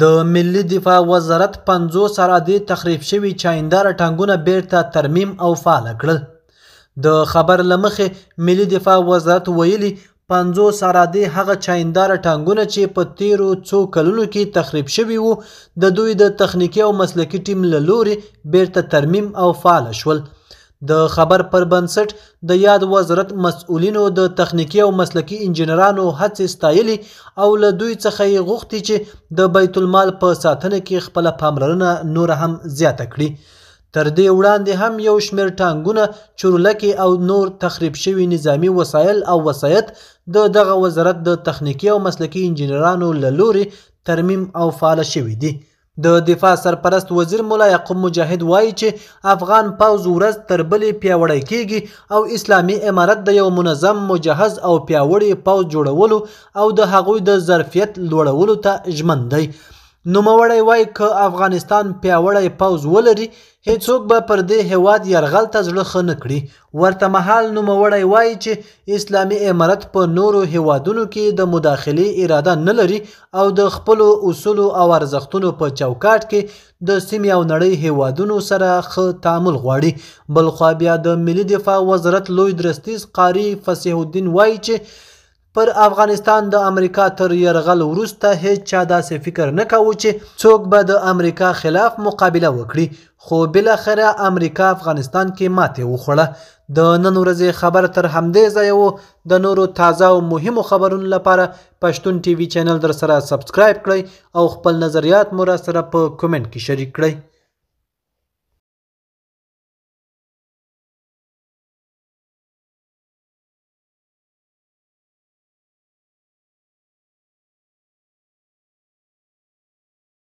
د ملي دفاع وزارت پنځوس عرادې تخریب شوي چاینداره ټانګونه بیرته ترمیم او فعاله کړل د خبر له مخې ملي دفاع وزارت ویلي پنځوس عرادې هغه چاینداره ټانګونه چې په تیرو څو کلونو کې تخریب شوي وو د دوی د تخنیکي او مسلکي ټیم له لورې بیرته ترمیم او فعاله شول د خبر پر بنسټ د یاد وزارت مسؤلینو د تخنیکی او مسلکی انجنیرانو هڅې ستایلي او له دوی څخه یې غوښتي چې د بیت المال په ساتنه کې خپله پاملرنه نور هم زیاته کړي تر دې وړاندې هم یو شمېر ټانګونه چورلکې او نور تخریب شوي نظامی وسایل او وسایط د دغه وزارت د تخنیکی او مسلکی انجنیرانو له لورې ترمیم او فعاله شوي دي د دفاع سرپرست وزیر مولا یعقوب مجاهد وایي چې افغان پوځ ورځ تر بلې پیاوړی کیږي او اسلامي امارت د یو منظم مجهز او پیاوړي پوځ جوړولو او د هغوی د ظرفیت لوړولو ته ژمن دی نوموړی وایي که افغانستان پیاوړی پوځ ولري هیڅوک به پر دې هیواد یرغل ته زړه ښه نه کړي ورته مهال نوموړی وایي چې اسلامي امارت په نورو هیوادونو کې د مداخلې اراده نه لري او د خپلو اصولو او ارزښتونو په چوکاټ کې د سیمې او نړۍ هیوادونو سره ښه تعامل غواړي بلخوا بیا د ملي دفاع وزارت لوی درستیز قاری فسیح الدین وایي چې پر افغانستان د امریکا تر يرغل وروسته هیڅ چا داسې فکر نه کاوه چې څوک به د امریکا خلاف مقابله وکړي خو بل اخره امریکا افغانستان کې ماته وخوړه د نن ورځې خبر تر همدې ځای وو د نورو تازه او مهمو خبرونو لپاره پښتون ټي وي چینل در سره سبسکرایب کړئ او خپل نظریات مو را سره په کومنټ کې شریک کړئ